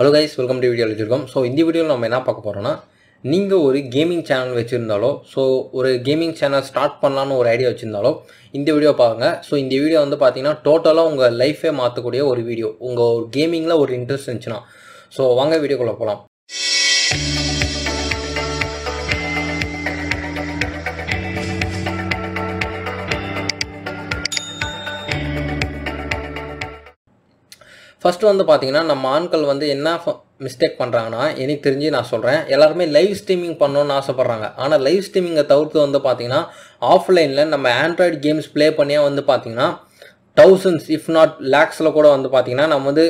hello guys welcome to video வச்சுருக்கோம் so இந்த வீடியோவில் நம்ம என்ன பார்க்க போகிறோம்னா நீங்கள் ஒரு கேமிங் சேனல் வச்சுருந்தாலோ ஸோ ஒரு கேமிங் சேனல் ஸ்டார்ட் பண்ணலான்னு ஒரு ஐடியா வச்சுருந்தாலோ இந்த வீடியோ பாருங்கள் ஸோ இந்த வீடியோ வந்து பார்த்தீங்கன்னா டோட்டலாக உங்கள் லைஃபே மாற்றக்கூடிய ஒரு வீடியோ உங்கள் ஒரு கேமிங்கில் ஒரு இன்ட்ரெஸ்ட் இருந்துச்சுன்னா ஸோ வாங்க வீடியோக்குள்ளே போகலாம் ஃபஸ்ட்டு வந்து பார்த்தீங்கன்னா நம்ம ஆண்கள் வந்து என்ன மிஸ்டேக் பண்ணுறாங்கன்னா எனக்கு தெரிஞ்சு நான் சொல்கிறேன் எல்லாருமே லைவ் ஸ்ட்ரீமிங் பண்ணணும்னு ஆசைப்பட்றாங்க ஆனால் லைவ் ஸ்ட்ரீமிங்கை தவிர்த்து வந்து பார்த்தீங்கன்னா ஆஃப்லைனில் நம்ம ஆண்ட்ராய்டு கேம்ஸ் ப்ளே பண்ணியே வந்து பார்த்தீங்கன்னா தௌசண்ட்ஸ் இஃப் நாட் லேக்ஸில் கூட வந்து பார்த்தீங்கன்னா நம்ம வந்து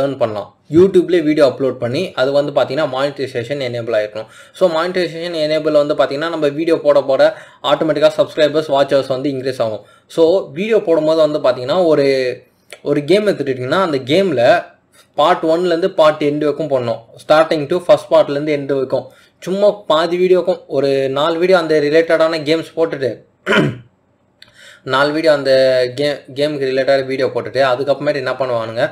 ஏர்ன் பண்ணலாம் யூடியூப்லேயே வீடியோ அப்லோட் பண்ணி அது வந்து பார்த்தீங்கன்னா மானிட்டரைசேஷன் எனேபிள் ஆகிருக்கும் ஸோ மானிட்டரைசேஷன் எனேபிள் வந்து பார்த்தீங்கன்னா நம்ம வீடியோ போட போட ஆட்டோமேட்டிக்காக சப்ஸ்கிரைபர்ஸ் வாட்சர்ஸ் வந்து இன்க்ரீஸ் ஆகும் ஸோ வீடியோ போடும்போது வந்து பார்த்தீங்கன்னா ஒரு ஒரு கேம் எடுத்துட்டீங்கன்னா அந்த கேமில் பார்ட் ஒன்லேருந்து பார்ட் எண்டு வரைக்கும் பண்ணோம் ஸ்டார்டிங் டு ஃபஸ்ட் பார்ட்லேருந்து எண்டு வரைக்கும் சும்மா பாதி வீடியோக்கும் ஒரு நாலு வீடியோ அந்த ரிலேட்டடான கேம்ஸ் போட்டுட்டு நாலு வீடியோ அந்த கேம் கேமுக்கு ரிலேட்டடாக வீடியோ போட்டுட்டு அதுக்கப்புறமேட்டு என்ன பண்ணுவானுங்க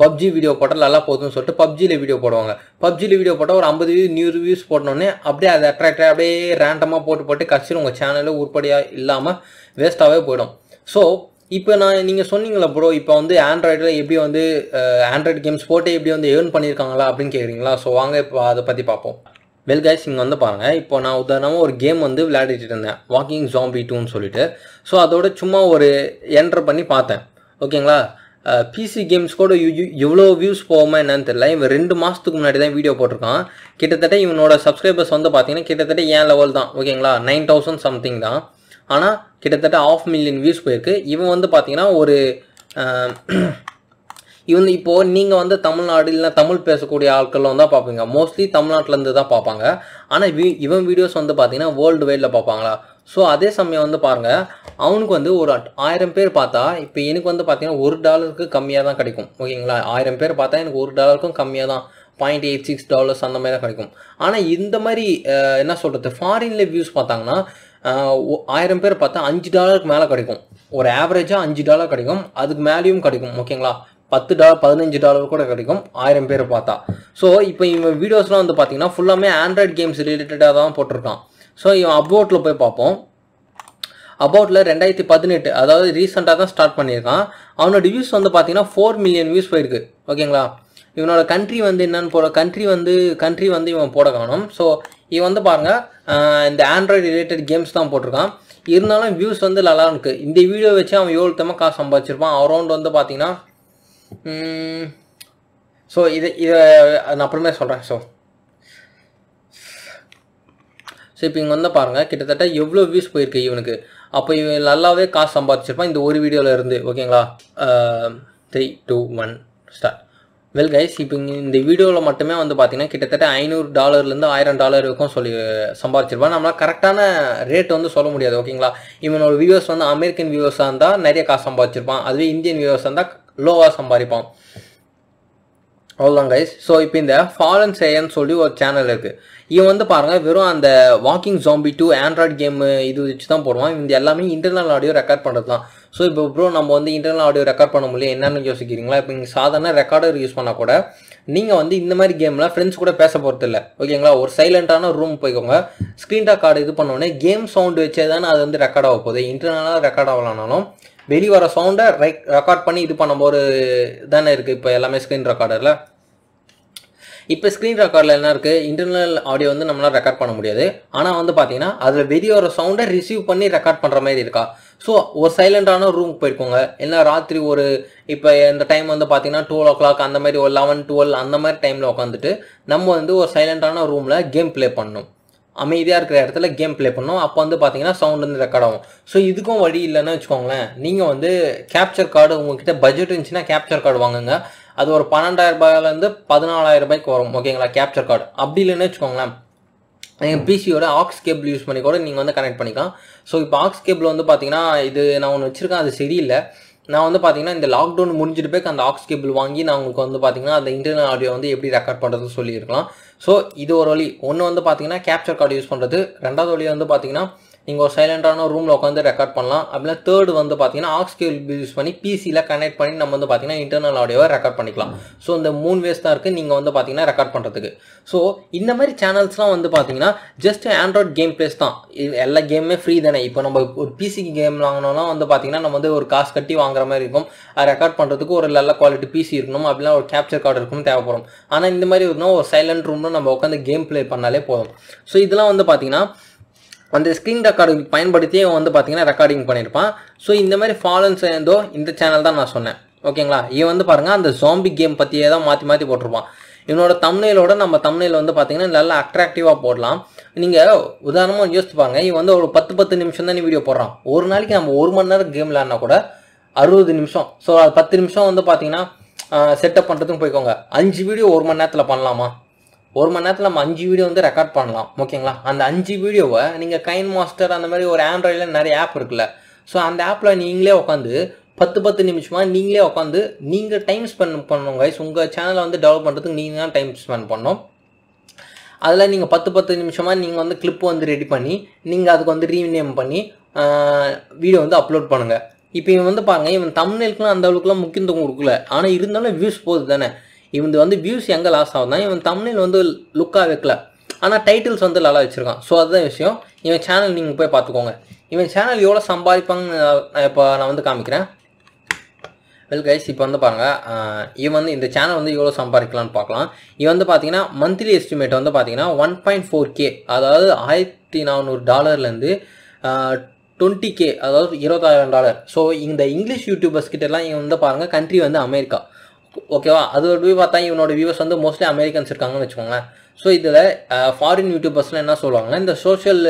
பப்ஜி வீடியோ போட்டால் நல்லா போதும்னு சொல்லிட்டு பப்ஜியில் வீடியோ போடுவாங்க பப்ஜியில் வீடியோ போட்டால் ஒரு ஐம்பது வியூ நியூ ரிவ்யூஸ் போட்டோன்னே அப்படியே அதை அட்ராக்ட் அப்படியே ரேண்டமாக போட்டு போட்டு கட்சியில் உங்கள் சேனலில் உருப்படியாக இல்லாமல் வேஸ்ட்டாகவே போயிடும் ஸோ இப்போ நான் நீங்கள் சொன்னீங்களா ப்ரோ இப்போ வந்து ஆண்ட்ராய்டில் எப்படி வந்து ஆண்ட்ராய்டு கேம்ஸ் போட்டு எப்படி வந்து ஏர்ன் பண்ணியிருக்காங்களா அப்படின்னு கேட்குறீங்களா ஸோ வாங்க இப்போ அதை பற்றி பார்ப்போம் வெல் கைஸ் இங்கே வந்து பாருங்கள் இப்போ நான் உதாரணமாக ஒரு கேம் வந்து விளையாடிட்டு இருந்தேன் வாக்கிங் ஜாம்பி டூன்னு சொல்லிட்டு ஸோ அதோட சும்மா ஒரு என்ட்ரு பண்ணி பார்த்தேன் ஓகேங்களா பிசி கேம்ஸ் கூட எவ்வளோ வியூஸ் போகாமல் என்னன்னு தெரியல இவன் ரெண்டு மாதத்துக்கு முன்னாடி தான் வீடியோ போட்டிருக்கான் கிட்டத்தட்ட இவனோட சப்ஸ்கிரைபர்ஸ் வந்து பார்த்தீங்கன்னா கிட்டத்தட்ட ஏன் லெவல் தான் ஓகேங்களா நைன் தௌசண்ட் சம்திங் தான் ஆனால் கிட்டத்தட்ட ஆஃப் மில்லியன் வியூஸ் போயிருக்கு இவன் வந்து பார்த்தீங்கன்னா ஒரு இவன் இப்போது நீங்கள் வந்து தமிழ்நாடு இல்லை தமிழ் பேசக்கூடிய ஆட்களும் தான் பார்ப்பீங்க மோஸ்ட்லி தமிழ்நாட்டிலேருந்து தான் பார்ப்பாங்க ஆனால் வி இவன் வீடியோஸ் வந்து பார்த்தீங்கன்னா வேர்ல்டு வைடில் பார்ப்பாங்களா ஸோ அதே சமயம் வந்து பாருங்கள் அவனுக்கு வந்து ஒரு ஆயிரம் பேர் பார்த்தா இப்போ எனக்கு வந்து பார்த்தீங்கன்னா ஒரு டாலருக்கு கம்மியாக தான் கிடைக்கும் ஓகேங்களா ஆயிரம் பேர் பார்த்தா எனக்கு ஒரு டாலருக்கும் கம்மியாக தான் பாயிண்ட் எயிட் சிக்ஸ் டாலர்ஸ் அந்த மாதிரி தான் கிடைக்கும் ஆனால் இந்த மாதிரி என்ன சொல்கிறது ஃபாரின்ல வியூஸ் பார்த்தாங்கன்னா ஆயிரம் பேர் பார்த்தா அஞ்சு டாலருக்கு மேலே கிடைக்கும் ஒரு ஆவரேஜாக அஞ்சு டாலர் கிடைக்கும் அதுக்கு மேலேயும் கிடைக்கும் ஓகேங்களா பத்து டாலர் பதினஞ்சு டாலர் கூட கிடைக்கும் ஆயிரம் பேர் பார்த்தா ஸோ இப்போ இவன் வீடியோஸ்லாம் வந்து பார்த்தீங்கன்னா ஃபுல்லாமே ஆண்ட்ராய்ட் கேம்ஸ் ரிலேட்டடாக தான் போட்டிருக்கான் ஸோ இவன் அபவுட்டில் போய் பார்ப்போம் அபவுட்டில் ரெண்டாயிரத்தி பதினெட்டு அதாவது ரீசெண்டாக தான் ஸ்டார்ட் பண்ணியிருக்கான் அவனோட வியூஸ் வந்து பார்த்தீங்கன்னா ஃபோர் மில்லியன் வியூஸ் போயிருக்கு ஓகேங்களா இவனோட கண்ட்ரி வந்து என்னன்னு போட கண்ட்ரி வந்து கண்ட்ரி வந்து இவன் போட காணும் ஸோ இவன் வந்து பாருங்கள் இந்த ஆண்ட்ராய்டு ரிலேட்டட் கேம்ஸ் தான் போட்டிருக்கான் இருந்தாலும் வியூஸ் வந்து நல்லா இருக்குது இந்த வீடியோ வச்சு அவன் ஏழு காசு சம்பாதிச்சிருப்பான் அரௌண்ட் வந்து பார்த்தீங்கன்னா ஸோ இது இதை நான் அப்புறமே சொல்கிறேன் ஸோ ஸோ இப்போ இங்கே வந்து பாருங்கள் கிட்டத்தட்ட எவ்வளோ வியூஸ் போயிருக்கு இவனுக்கு அப்போ இவன் நல்லாவே காசு சம்பாதிச்சிருப்பான் இந்த ஒரு வீடியோவில் இருந்து ஓகேங்களா three two one start well guys இப்போ இந்த வீடியோவில் மட்டுமே வந்து பார்த்தீங்கன்னா கிட்டத்தட்ட ஐநூறு டாலர்லேருந்து ஆயிரம் டாலர் வரைக்கும் சொல்லி சம்பாரிச்சிருப்பான் நம்மளால் கரெக்டான ரேட் வந்து சொல்ல முடியாது ஓகேங்களா இவனோட வியூவர்ஸ் வந்து அமெரிக்கன் வியூவர்ஸாக இருந்தால் நிறைய காசு சம்பாதிச்சிருப்பான் அதுவே இந்தியன் வியூவர்ஸ் இருந்தால் லோவாக சம்பாதிப்பான் அவ்வளோதான் கைஸ் ஸோ இப்போ இந்த ஃபாலன் சேயன்னு சொல்லி ஒரு சேனல் இருக்குது இவன் வந்து பாருங்கள் வெறும் அந்த Walking Zombie two Android game இது வச்சு தான் போடுவான் இந்த எல்லாமே இன்டர்னல் ஆடியோ ரெக்கார்ட் பண்ணுறது தான் ஸோ இப்போ ப்ரோ நம்ம வந்து இன்டர்னல் ஆடியோ ரெக்கார்ட் பண்ண முடியல என்னென்னு யோசிக்கிறீங்களா இப்போ நீங்கள் சாதாரண ரெக்கார்டர் யூஸ் பண்ணால் கூட நீங்கள் வந்து இந்த மாதிரி கேம்லாம் ஃப்ரெண்ட்ஸ் கூட பேச போகிறது இல்லை ஓகேங்களா ஒரு சைலண்டான ரூம் போய்க்கோங்க ஸ்க்ரீன் டாக் கார்டு இது பண்ணோடனே கேம் சவுண்டு வச்சே தானே அது வந்து ரெக்கார்ட் ஆக போகுது இன்டர்னலாக ரெக்கார்ட் ஆகலானாலும் வெளியே வர சவுண்டை ரெக் ரெக்கார்ட் பண்ணி இது பண்ணும்போது தானே இருக்குது இப்போ எல்லாமே ஸ்க்ரீன் ரெக்கார்டரில் இப்போ ஸ்க்ரீன் ரெக்கார்டில் என்ன இருக்குது இன்டர்னல் ஆடியோ வந்து நம்மளால் ரெக்கார்ட் பண்ண முடியாது ஆனால் வந்து பார்த்தீங்கன்னா அதில் வெளியே வர சவுண்டை ரிசீவ் பண்ணி ரெக்கார்ட் பண்ணுற மாதிரி இருக்கா ஸோ ஒரு சைலண்டான ரூமுக்கு போயிருக்கோங்க ஏன்னா ராத்திரி ஒரு இப்போ இந்த டைம் வந்து பார்த்தீங்கன்னா டுவெல் ஓ கிளாக் அந்த மாதிரி ஒரு லெவன் டுவெல் அந்த மாதிரி டைமில் உட்காந்துட்டு நம்ம வந்து ஒரு சைலண்டான ரூமில் கேம் ப்ளே பண்ணணும் அமைதியாக இருக்கிற இடத்துல கேம் ப்ளே பண்ணோம் அப்போ வந்து பார்த்தீங்கன்னா சவுண்ட் வந்து ரெக்கார்ட் ஆகும் ஸோ இதுக்கும் வழி இல்லைன்னு வச்சுக்கோங்களேன் நீங்கள் வந்து கேப்சர் கார்டு உங்ககிட்ட பட்ஜெட் இருந்துச்சுன்னா கேப்சர் கார்டு வாங்குங்க அது ஒரு பன்னெண்டாயிரம் ரூபாயிலேருந்து பதினாலாயிரம் ரூபாய்க்கு வரும் ஓகேங்களா கேப்சர் கார்டு அப்படி இல்லைன்னு வச்சுக்கோங்களேன் நீங்கள் பிசியோட ஆக்ஸ் கேபிள் யூஸ் பண்ணி கூட நீங்கள் வந்து கனெக்ட் பண்ணிக்கலாம் ஸோ இப்போ ஆக்ஸ் கேபிள் வந்து பார்த்தீங்கன்னா இது நான் ஒன்று வச்சுருக்கேன் அது சரியில்லை நான் வந்து பார்த்தீங்கன்னா இந்த லாக்டவுன் முடிஞ்சிட்டு போய் அந்த ஆக்ஸ் கேபிள் வாங்கி நான் உங்களுக்கு வந்து பார்த்தீங்கன்னா அந்த இன்டர்னல் ஆடியோ வந்து எப்படி ரெக்கார்ட் பண்ணுறதுன்னு சொல்லியிருக்கலாம் ஸோ இது ஒரு வழி ஒன்று வந்து பார்த்தீங்கன்னா கேப்சர் கார்டு யூஸ் பண்ணுறது ரெண்டாவது வழி வந்து பார்த்தீங்கன்னா நீங்கள் ஒரு சைலண்டான ஒரு ரூமில் உட்காந்து ரெக்கார்ட் பண்ணலாம் அப்படின்னா தேர்டு வந்து பார்த்தீங்கன்னா ஆக்ஸ் கேபிள் யூஸ் பண்ணி பிசியில் கனெக்ட் பண்ணி நம்ம வந்து பார்த்தீங்கன்னா இன்டர்னல் ஆடியோவை ரெக்கார்ட் பண்ணிக்கலாம் ஸோ இந்த மூணு வேஸ் தான் இருக்குது நீங்கள் வந்து பார்த்தீங்கன்னா ரெக்கார்ட் பண்ணுறதுக்கு ஸோ இந்த மாதிரி சேனல்ஸ்லாம் வந்து பார்த்தீங்கன்னா ஜஸ்ட் ஆண்ட்ராய்ட் கேம் பிளேஸ் தான் எல்லா கேமுமே ஃப்ரீ தானே இப்போ நம்ம ஒரு பிசி கேம் வாங்கினோம்னா வந்து பார்த்தீங்கன்னா நம்ம வந்து ஒரு காசு கட்டி வாங்குற மாதிரி இருக்கும் அதை ரெக்கார்ட் பண்ணுறதுக்கு ஒரு நல்ல குவாலிட்டி பிசி இருக்கணும் அப்படிலாம் ஒரு கேப்சர் கார்டு இருக்கணும் தேவைப்படும் ஆனால் இந்த மாதிரி இருக்கணும் ஒரு சைலண்ட் ரூம்னு நம்ம உட்காந்து கேம் ப்ளே பண்ணாலே போதும் ஸோ இதெல்லாம் வந்து பார்த்தீங்கன்னா அந்த ஸ்க்ரீன் ரெக்கார்டு பயன்படுத்தி வந்து பார்த்தீங்கன்னா ரெக்கார்டிங் பண்ணியிருப்பான் ஸோ இந்த மாதிரி ஃபாலோன்ஸ் ஏதோ இந்த சேனல் தான் நான் சொன்னேன் ஓகேங்களா இவன் வந்து பாருங்கள் அந்த ஜாம்பி கேம் பற்றியே தான் மாற்றி மாற்றி போட்டிருப்பான் இவனோட தம்னையிலோட நம்ம தம்னையில் வந்து பார்த்தீங்கன்னா நல்லா அட்ராக்டிவாக போடலாம் நீங்கள் உதாரணமாக யோசித்து பாருங்க இவன் வந்து ஒரு பத்து பத்து நிமிஷம் தான் வீடியோ போடுறான் ஒரு நாளைக்கு நம்ம ஒரு மணி நேரம் கேம் விளாட்னா கூட அறுபது நிமிஷம் ஸோ அது பத்து நிமிஷம் வந்து பார்த்தீங்கன்னா செட்டப் பண்ணுறதுக்கும் போய்க்கோங்க அஞ்சு வீடியோ ஒரு மணி நேரத்தில் பண்ணலாமா ஒரு மணி நேரத்தில் நம்ம அஞ்சு வீடியோ வந்து ரெக்கார்ட் பண்ணலாம் ஓகேங்களா அந்த அஞ்சு வீடியோவை நீங்கள் கைன் மாஸ்டர் அந்த மாதிரி ஒரு ஆண்ட்ராய்டில் நிறைய ஆப் இருக்குல்ல ஸோ அந்த ஆப்பில் நீங்களே உட்காந்து பத்து பத்து நிமிஷமாக நீங்களே உட்காந்து நீங்கள் டைம் ஸ்பெண்ட் பண்ணணும் கைஸ் உங்கள் சேனலை வந்து டெவலப் பண்ணுறதுக்கு நீங்கள் தான் டைம் ஸ்பெண்ட் பண்ணணும் அதில் நீங்கள் பத்து பத்து நிமிஷமாக நீங்கள் வந்து கிளிப்பு வந்து ரெடி பண்ணி நீங்கள் அதுக்கு வந்து ரீநேம் பண்ணி வீடியோ வந்து அப்லோட் பண்ணுங்கள் இப்போ இவன் வந்து பாருங்கள் இவன் தமிழ்நிலுக்குலாம் அந்த அளவுக்குலாம் முக்கியத்துவம் கொடுக்கல ஆனால் இருந்தாலும் வியூஸ் போகுது தானே இவன் வந்து வியூஸ் எங்கே லாஸ் ஆகுதுன்னா இவன் தமிழில் வந்து லுக்காக வைக்கல ஆனால் டைட்டில்ஸ் வந்து நல்லா வச்சுருக்கான் ஸோ அதுதான் விஷயம் இவன் சேனல் நீங்கள் போய் பார்த்துக்கோங்க இவன் சேனல் எவ்வளோ சம்பாதிப்பாங்கன்னு நான் இப்போ நான் வந்து காமிக்கிறேன் வெல் கைஸ் இப்போ வந்து பாருங்கள் இவன் வந்து இந்த சேனல் வந்து எவ்வளோ சம்பாதிக்கலாம்னு பார்க்கலாம் இவன் வந்து பார்த்தீங்கன்னா மந்த்லி எஸ்டிமேட் வந்து பார்த்தீங்கன்னா ஒன் பாயிண்ட் ஃபோர் கே அதாவது ஆயிரத்தி நானூறு டாலர்லேருந்து டுவெண்ட்டி கே அதாவது இருபதாயிரம் டாலர் ஸோ இந்த இங்கிலீஷ் யூடியூபர்ஸ் கிட்டலாம் இவன் வந்து பாருங்கள் கண்ட்ரி வந்து அமெரிக்கா ஓகேவா அது ஒரு வியூ பார்த்தா இவனோட வியூவர்ஸ் வந்து மோஸ்ட்லி அமெரிக்கன்ஸ் இருக்காங்கன்னு வச்சுக்கோங்களேன் ஸோ இதில் ஃபாரின் யூடியூபர்ஸ்லாம் என்ன சொல்லுவாங்கன்னா இந்த சோஷியல்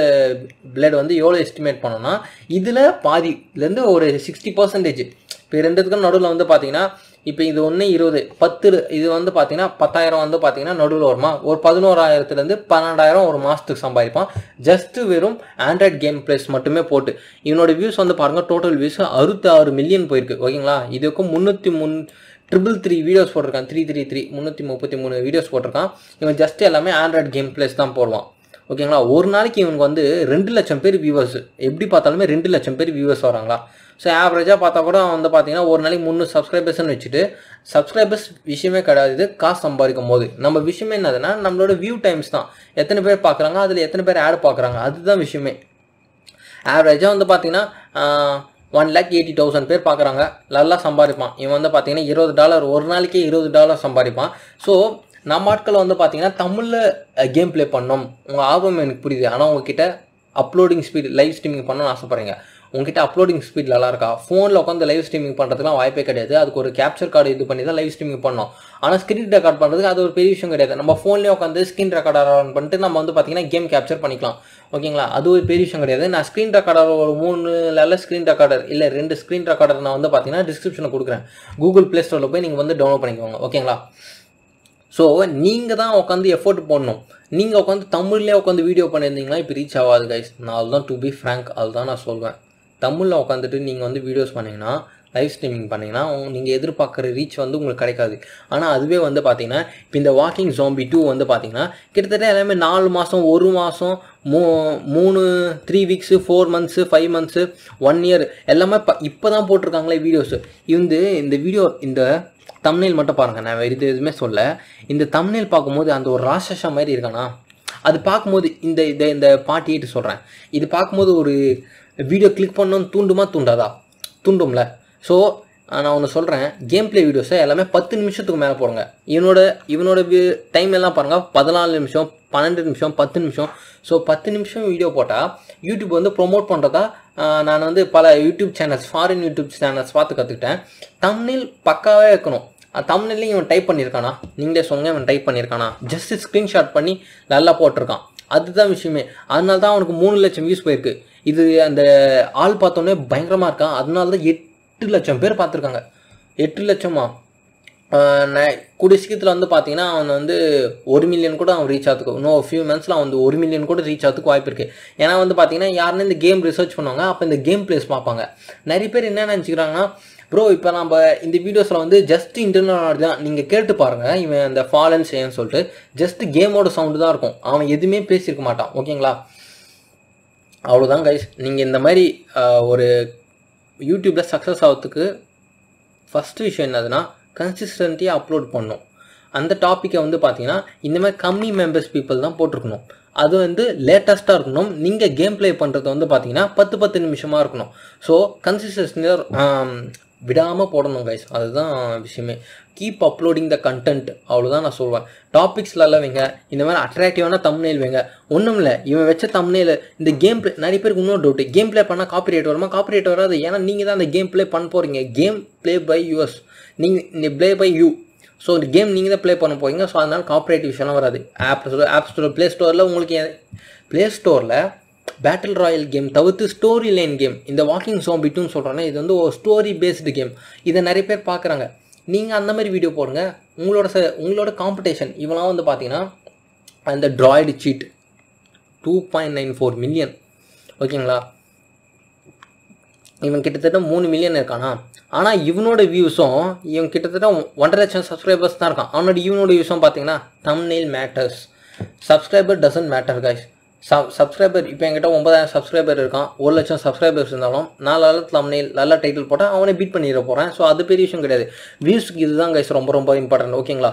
பிளேட் வந்து எவ்வளோ எஸ்டிமேட் பண்ணோன்னா இதில் பாதிலேருந்து ஒரு சிக்ஸ்டி பர்சன்டேஜ் இப்போ ரெண்டுத்துக்கும் நடுவில் வந்து பார்த்தீங்கன்னா இப்போ இது ஒன்று இருபது பத்து இது வந்து பார்த்தீங்கன்னா பத்தாயிரம் வந்து பார்த்தீங்கன்னா நடுவில் வருமா ஒரு பதினோராயிரத்துலேருந்து பன்னெண்டாயிரம் ஒரு மாதத்துக்கு சம்பாதிப்பான் ஜஸ்ட்டு வெறும் ஆண்ட்ராய்ட் கேம் ப்ளேஸ் மட்டுமே போட்டு இவனோட வியூஸ் வந்து பாருங்கள் டோட்டல் வியூஸ் அறுபத்தாறு மில்லியன் போயிருக்கு ஓகேங்களா இதுக்கும் முந்நூற்றி முன் ட்ரிபிள் த்ரீ வீடியோஸ் போட்டிருக்கான் த்ரீ த்ரீ த்ரீ முந்நூற்றி முப்பத்தி மூணு வீடியோஸ் போட்டிருக்கான் இவன் ஜஸ்ட் எல்லாமே ஆண்ட்ராய்ட் கேம் பிளேஸ் தான் போடுவான் ஓகேங்களா ஒரு நாளைக்கு இவனுக்கு வந்து ரெண்டு லட்சம் பேர் வியூவர்ஸ் எப்படி பார்த்தாலுமே ரெண்டு லட்சம் பேர் வியூவர்ஸ் வராங்களா ஸோ ஆவரேஜாக பார்த்தா கூட வந்து பார்த்தீங்கன்னா ஒரு நாளைக்கு முந்நூறு சப்ஸ்கிரைபர்ஸ்னு வச்சுட்டு சப்ஸ்கிரைபர்ஸ் விஷயமே கிடையாது இது காசு சம்பாதிக்கும் போது நம்ம விஷயமே என்னதுன்னா நம்மளோட வியூ டைம்ஸ் தான் எத்தனை பேர் பார்க்குறாங்க அதில் எத்தனை பேர் ஆட் பார்க்குறாங்க அதுதான் விஷயமே ஆவரேஜாக வந்து பார்த்தீங்கன்னா ஒன் லேக் எயிட்டி தௌசண்ட் பேர் பார்க்குறாங்க நல்லா சம்பாதிப்பான் இவன் வந்து பார்த்தீங்கன்னா இருபது டாலர் ஒரு நாளைக்கே இருபது டாலர் சம்பாதிப்பான் ஸோ நம்ம ஆட்களை வந்து பார்த்தீங்கன்னா தமிழில் கேம் ப்ளே பண்ணோம் உங்கள் ஆர்வம் எனக்கு புரியுது ஆனால் உங்ககிட்ட அப்லோடிங் ஸ்பீட் லைவ் ஸ்ட்ரீமிங் பண்ணணும்னு ஆசைப்பட்றீங்க உங்ககிட்ட அப்லோடிங் ஸ்பீட் நல்லா இருக்கா ஃபோனில் உட்காந்து லைவ் ஸ்ட்ரீமிங் பண்ணுறதுக்குலாம் வாய்ப்பே கிடையாது அதுக்கு ஒரு கேப்சர் கார்டு இது பண்ணி தான் லைவ் ஸ்ட்ரீமிங் பண்ணோம் ஆனால் ஸ்க்ரீன் ரெக்கார்ட் பண்ணுறதுக்கு அது ஒரு பெரிய விஷயம் கிடையாது நம்ம ஃபோன்லேயே உட்காந்து ஸ்க்ரீன் ரெக்கார்டர் ஆன் பண்ணிட்டு நம்ம வந்து பார்த்தீங்கன்னா கேம் கேப்சர் பண்ணிக்கலாம் ஓகேங்களா அது ஒரு பெரிய விஷயம் கிடையாது நான் ஸ்க்ரீன் ரெக்கார்டர் ஒரு மூணு லெவல ஸ்க்ரீன் ரெக்கார்டர் இல்லை ரெண்டு ஸ்க்ரீன் ரெக்கார்டர் நான் வந்து பார்த்தீங்கன்னா டிஸ்கிரிப்ஷனில் கொடுக்குறேன் கூகுள் ப்ளே ஸ்டோரில் போய் நீங்கள் வந்து டவுன்லோட் பண்ணிக்கோங்க ஓகேங்களா ஸோ நீங்கள் தான் உட்காந்து எஃபோர்ட் போடணும் நீங்கள் உட்காந்து தமிழ்லேயே உட்காந்து வீடியோ பண்ணியிருந்தீங்கன்னா இப்போ ரீச் ஆகாது கைஸ் நான் அதுதான் டு பி ஃப்ரேங்க் அதுதான் நான் சொல்வேன் தமிழில் உட்காந்துட்டு நீங்கள் வந்து வீடியோஸ் பண்ணிங்கன்னா லைவ் ஸ்ட்ரீமிங் பண்ணிங்கன்னா நீங்கள் எதிர்பார்க்குற ரீச் வந்து உங்களுக்கு கிடைக்காது ஆனால் அதுவே வந்து பார்த்தீங்கன்னா இப்போ இந்த வாக்கிங் ஜாம்பி டூ வந்து பார்த்தீங்கன்னா கிட்டத்தட்ட எல்லாமே நாலு மாதம் ஒரு மாதம் மூ மூணு three weeks four months five months one year எல்லாமே இப்போ இப்போ தான் போட்டிருக்காங்களே வீடியோஸு இது இந்த வீடியோ இந்த தமிழில் மட்டும் பாருங்கள் நான் இது எதுவுமே சொல்ல இந்த தமிழில் பார்க்கும்போது அந்த ஒரு ராட்சஸா மாதிரி இருக்கானா அது பார்க்கும்போது இந்த இந்த இந்த பாட்டிட்டு சொல்கிறேன் இது பார்க்கும்போது ஒரு வீடியோ கிளிக் பண்ணணும் தூண்டுமா தூண்டாதா தூண்டும்ல ஸோ நான் ஒன்று சொல்கிறேன் கேம் பிளே வீடியோஸை எல்லாமே பத்து நிமிஷத்துக்கு மேலே போடுங்க இவனோட இவனோட டைம் எல்லாம் பாருங்கள் பதினாலு நிமிஷம் பன்னெண்டு நிமிஷம் பத்து நிமிஷம் ஸோ பத்து நிமிஷம் வீடியோ போட்டால் யூடியூப் வந்து ப்ரொமோட் பண்ணுறதா நான் வந்து பல YouTube channels foreign YouTube channels பார்த்து கற்றுக்கிட்டேன் தமிழில் பக்காவே இருக்கணும் தமிழ்லையும் இவன் டைப் பண்ணியிருக்கானா நீங்களே சொல்லுங்கள் இவன் டைப் பண்ணியிருக்கானா ஜஸ்ட் ஸ்க்ரீன்ஷாட் பண்ணி நல்லா போட்டிருக்கான் அதுதான் விஷயமே அதனால தான் அவனுக்கு மூணு லட்சம் வியூஸ் போயிருக்கு இது அந்த ஆள் பார்த்தோன்னே பயங்கரமாக இருக்கான் அதனால தான் எட்டு லட்சம் பேர் பார்த்துருக்காங்க எட்டு லட்சமா கூடிய சீக்கிரத்தில் வந்து பார்த்தீங்கன்னா அவன் வந்து ஒரு மில்லியன் கூட அவன் ரீச் ஆகுதுக்கு இன்னும் ஃபியூ மந்த்ஸில் அவன் வந்து ஒரு மில்லியன் கூட ரீச் ஆகுதுக்கு வாய்ப்பு இருக்குது ஏன்னா வந்து பார்த்தீங்கன்னா யாருன்னு இந்த கேம் ரிசர்ச் பண்ணுவாங்க அப்போ இந்த கேம் பிளேஸ் பார்ப்பாங்க நிறைய பேர் என்ன நினச்சிக்கிறாங்கன்னா ப்ரோ இப்போ நம்ம இந்த வீடியோஸில் வந்து ஜஸ்ட் இன்டர்னல் நாலேஜ் தான் நீங்கள் கேட்டு பாருங்கள் இவன் அந்த ஃபாலன் செய்யன்னு சொல்லிட்டு ஜஸ்ட் கேமோட சவுண்டு தான் இருக்கும் அவன் எதுவுமே பேசியிருக்க மாட்டான் ஓகேங்களா அவ்வளோதான் கைஸ் நீங்கள் இந்த மாதிரி ஒரு யூடியூப்பில் சக்ஸஸ் ஆகிறதுக்கு ஃபஸ்ட்டு விஷயம் என்னதுன்னா கன்சிஸ்டன்ட்டியாக அப்லோட் பண்ணும் அந்த டாப்பிக்கை வந்து பார்த்தீங்கன்னா இந்த மாதிரி கம்மி மெம்பர்ஸ் பீப்புள் தான் போட்டிருக்கணும் அது வந்து லேட்டஸ்ட்டாக இருக்கணும் நீங்கள் கேம் ப்ளே பண்ணுறது வந்து பார்த்தீங்கன்னா பத்து பத்து நிமிஷமாக இருக்கணும் ஸோ கன்சிஸ்டன்சியாக விடாமல் போடணும் கைஸ் அதுதான் விஷயமே கீப் அப்லோடிங் த கண்டென்ட் அவ்வளோதான் நான் சொல்லுவேன் டாபிக்ஸ்லலாம் வைங்க இந்த மாதிரி அட்ராக்டிவான தம்னேல் வைங்க ஒன்றும் இல்லை இவன் வச்ச தம்னேல் இந்த கேம் பிளே நிறைய பேருக்கு இன்னொரு டவுட் கேம் பிளே பண்ணால் காப்பிரேட் வருமா காப்பிரேட் வராது ஏன்னா நீங்கள் தான் அந்த கேம் பிளே பண்ண போகிறீங்க கேம் பிளே பை யூஎஸ் நீங்கள் இந்த பிளே பை யூ ஸோ இந்த கேம் நீங்கள் தான் ப்ளே பண்ண போகிறீங்க ஸோ அதனால் காப்பரேட்டிவ் விஷயம்லாம் வராது app store app store play ஸ்டோரில் உங்களுக்கு ப்ளே ஸ்டோரில் பேட்டில் ராயல் கேம் தவிர்த்து ஸ்டோரி லைன் கேம் இந்த வாக்கிங் சோம்பிட்டுன்னு சொல்கிறோன்னா இது வந்து ஒரு ஸ்டோரி பேஸ்டு கேம் இதை நிறைய பேர் பார்க்குறாங்க நீங்கள் அந்த மாதிரி வீடியோ போடுங்க உங்களோட ச உங்களோட காம்படிஷன் இவெல்லாம் வந்து பார்த்தீங்கன்னா அந்த ட்ராய்டு சீட் two point nine four million ஓகேங்களா இவன் கிட்டத்தட்ட மூணு மில்லியன் இருக்கானா ஆனால் இவனோட வியூஸும் இவன் கிட்டத்தட்ட ஒன்றரை லட்சம் சப்ஸ்கிரைபர்ஸ் தான் இருக்கான் அவனோட இவனோட வியூஸும் பார்த்தீங்கன்னா நெயில் matters subscriber doesn't matter guys subscriber இப்போ என்கிட்ட ஒன்பதாயிரம் சப்ஸ்கிரைபர் இருக்கான் ஒரு லட்சம் சப்ஸ்கிரைபர்ஸ் இருந்தாலும் நாலு நல்ல தமிழில் நல்ல டைட்டில் போட்டால் அவனே பீட் பண்ணிட போகிறேன் ஸோ அது பெரிய விஷயம் கிடையாது வியூஸ்க்கு இதுதான் கைஸ் ரொம்ப ரொம்ப இம்பார்ட்டன்ட் ஓகேங்களா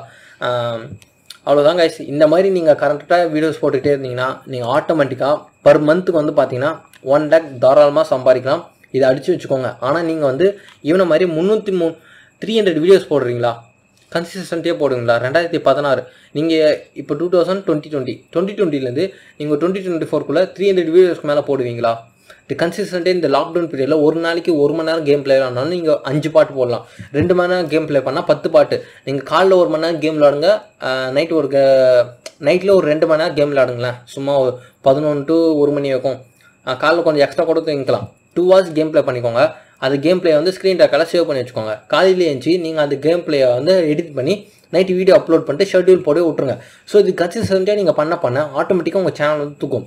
அவ்வளோதான் கைஸ் இந்த மாதிரி நீங்கள் கரெக்டாக வீடியோஸ் போட்டுக்கிட்டே இருந்தீங்கன்னா நீங்கள் ஆட்டோமேட்டிக்காக பர் மந்த்துக்கு வந்து பார்த்தீங்கன்னா ஒன் லேக் தாராளமாக சம்பாதிக்கலாம் இதை அடித்து வச்சுக்கோங்க ஆனால் நீங்கள் வந்து இவனை மாதிரி முந்நூற்றி மூ த்ரீ ஹண்ட்ரட் வீடியோஸ் போடுறீங்களா கன்சிஸ்டண்ட்டே போடுங்களா ரெண்டாயிரத்தி பதினாறு நீங்கள் இப்போ two thousand twenty twenty twenty டுவெண்ட்டிலேருந்து நீங்கள் டுவெண்ட்டி டுவெண்ட்டி ஃபோர்க்குள்ளே த்ரீ ஹண்ட்ரட் வீடியோஸ்க்கு மேலே போடுவீங்களா இது கன்சிஸ்டண்ட்டே இந்த லாக்டவுன் பீரியடில் ஒரு நாளைக்கு ஒரு மணி நேரம் கேம் பிளே விளாட்னாலும் நீங்கள் அஞ்சு பாட்டு போடலாம் ரெண்டு மணி நேரம் கேம் பிளே பண்ணால் பத்து பாட்டு நீங்கள் காலைல ஒரு மணி நேரம் கேம் விளாடுங்க நைட் ஒரு நைட்டில் ஒரு ரெண்டு மணி நேரம் கேம் விளாடுங்களேன் சும்மா ஒரு பதினொன்று டு ஒரு மணி வரைக்கும் காலைல கொஞ்சம் எக்ஸ்ட்ரா கூட தூங்கிக்கலாம் டூ ஹவர்ஸ் கேம் பிளே பண்ணிக்கோங்க அந்த கேம் பிளே வந்து ஸ்க்ரீன் ரெக்கார்டில் சேவ் பண்ணி வச்சுக்கோங்க காலையில் எழுந்து நீங்கள் அந்த கேம் பிளேயை வந்து எடிட் பண்ணி நைட்டு வீடியோ அப்லோட் பண்ணிட்டு ஷெட்யூல் போட்டு விட்ருங்க ஸோ இது கன்சிஸ்டன்ட்டாக நீங்கள் பண்ண பண்ண ஆட்டோமேட்டிக்காக உங்கள் சேனல் வந்து தூக்கும்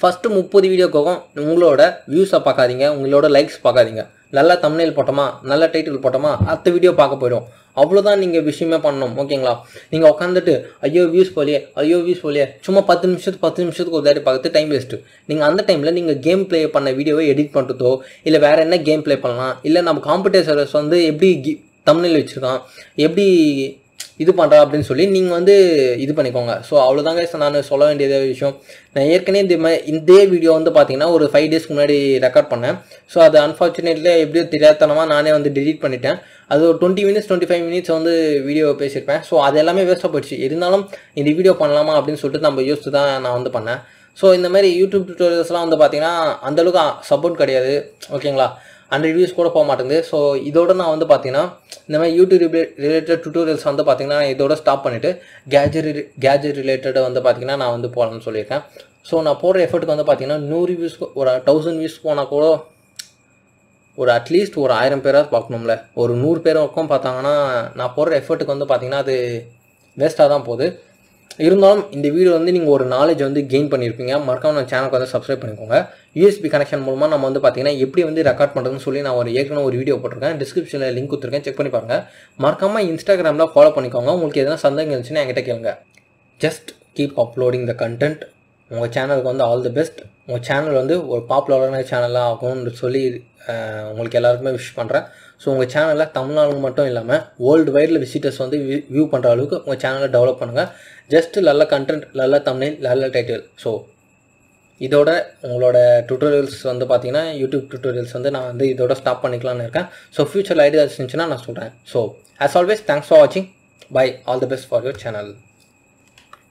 ஃபஸ்ட்டு முப்பது வீடியோக்காகவும் உங்களோட வியூஸை பார்க்காதீங்க உங்களோட லைக்ஸ் பார்க்காதீங்க நல்லா தமிழில் போட்டோமா நல்ல டைட்டில் போட்டோமா அடுத்த வீடியோ பார்க்க போயிடும் அவ்வளோதான் நீங்கள் விஷயமே பண்ணணும் ஓகேங்களா நீங்கள் உட்காந்துட்டு ஐயோ வியூஸ் போலியே ஐயோ வியூஸ் போலியே சும்மா பத்து நிமிஷத்துக்கு பத்து நிமிஷத்துக்கு ஒரு தாட்டி பார்த்து டைம் வேஸ்ட்டு நீங்கள் அந்த டைமில் நீங்கள் கேம் ப்ளே பண்ண வீடியோவை எடிட் பண்ணுறதோ இல்லை வேறு என்ன கேம் ப்ளே பண்ணலாம் இல்லை நம்ம காம்படிஷர்ஸ் வந்து எப்படி கி தமிழில் வச்சுருக்கான் எப்படி இது பண்ணுறா அப்படின்னு சொல்லி நீங்கள் வந்து இது பண்ணிக்கோங்க ஸோ அவ்வளோதாங்க நான் சொல்ல வேண்டியதே விஷயம் நான் ஏற்கனவே இந்த மாதிரி இதே வீடியோ வந்து பார்த்தீங்கன்னா ஒரு ஃபைவ் டேஸ்க்கு முன்னாடி ரெக்கார்ட் பண்ணேன் ஸோ அது அன்ஃபார்ச்சுனேட்லி எப்படியோ தெரியாதனமாக நானே வந்து டிலீட் பண்ணிட்டேன் அது ஒரு twenty minutes twenty five minutes வந்து வீடியோ பேசியிருப்பேன் ஸோ அது எல்லாமே வேஸ்ட்டாக போயிடுச்சு இருந்தாலும் இந்த வீடியோ பண்ணலாமா அப்படின்னு சொல்லிட்டு நம்ம யோசித்து தான் நான் வந்து பண்ணேன் ஸோ இந்த மாதிரி யூடியூப் டியூட்டோரியல்ஸ்லாம் வந்து பார்த்தீங்கன்னா அந்தளவுக்கு சப்போர்ட் கிடையாது ஓகேங்களா ஹண்ட்ரட் வியூஸ் கூட போக மாட்டேங்குது ஸோ இதோட நான் வந்து பார்த்தீங்கன்னா இந்த மாதிரி யூடியூப் ரிலேட்டட் டியூட்டோரியல்ஸ் வந்து பார்த்தீங்கன்னா இதோட ஸ்டாப் பண்ணிவிட்டு கேஜர் கேஜெட் ரிலேட்டட் வந்து பார்த்தீங்கன்னா நான் வந்து போகலான்னு சொல்லியிருக்கேன் ஸோ நான் போடுற எஃபர்ட்டுக்கு வந்து பார்த்தீங்கன்னா நூறு வியூஸ் ஒரு தௌசண்ட் வியூஸ் போனால் கூட ஒரு அட்லீஸ்ட் ஒரு ஆயிரம் பேராவது பார்க்கணும்ல ஒரு நூறு பேர் பக்கம் பார்த்தாங்கன்னா நான் போடுற எஃபர்ட்டுக்கு வந்து பார்த்தீங்கன்னா அது வேஸ்ட்டாக தான் போகுது இருந்தாலும் இந்த வீடியோ வந்து நீங்கள் ஒரு நாலேஜ் வந்து கெயின் பண்ணியிருப்பீங்க மறக்காம நம்ம சேனலுக்கு வந்து சப்ஸ்கிரைப் பண்ணிக்கோங்க யூஎஸ்பி கனெக்ஷன் மூலமாக நம்ம வந்து பார்த்தீங்கன்னா எப்படி வந்து ரெக்கார்ட் பண்ணுறதுன்னு சொல்லி நான் ஒரு ஏற்கனவே ஒரு வீடியோ போட்டிருக்கேன் டிஸ்கிரிப்ஷனில் லிங்க் கொடுத்துருக்கேன் செக் பண்ணி பாருங்கள் மறக்காமல் இன்ஸ்டாகிராமில் ஃபாலோ பண்ணிக்கோங்க உங்களுக்கு எதனா சந்தேகம் இருந்துச்சுன்னா என்கிட்ட கேளுங்க just keep uploading the content உங்கள் சேனலுக்கு வந்து ஆல் தி பெஸ்ட் உங்கள் சேனல் வந்து ஒரு பாப்புலரான சேனலாக ஆகும்னு சொல்லி உங்களுக்கு எல்லாருக்குமே விஷ் பண்ணுறேன் ஸோ உங்கள் சேனலில் தமிழ்நாடு மட்டும் இல்லாமல் வேர்ல்டு வைடில் விசிட்டர்ஸ் வந்து வியூ பண்ணுற அளவுக்கு உங்கள் சேனலை டெவலப் பண்ணுங்கள் ஜஸ்ட் நல்ல கண்டென்ட் நல்ல தமிழ் நல்ல டைட்டில் ஸோ இதோட உங்களோட டியூட்டோரியல்ஸ் வந்து பார்த்தீங்கன்னா யூடியூப் டியூட்டோரியல்ஸ் வந்து நான் வந்து இதோட ஸ்டாப் பண்ணிக்கலாம்னு இருக்கேன் ஸோ ஃப்யூச்சரில் ஐடியாஸ் இருந்துச்சுன்னா நான் சொல்கிறேன் so as always thanks for வாட்சிங் bye all the best for your channel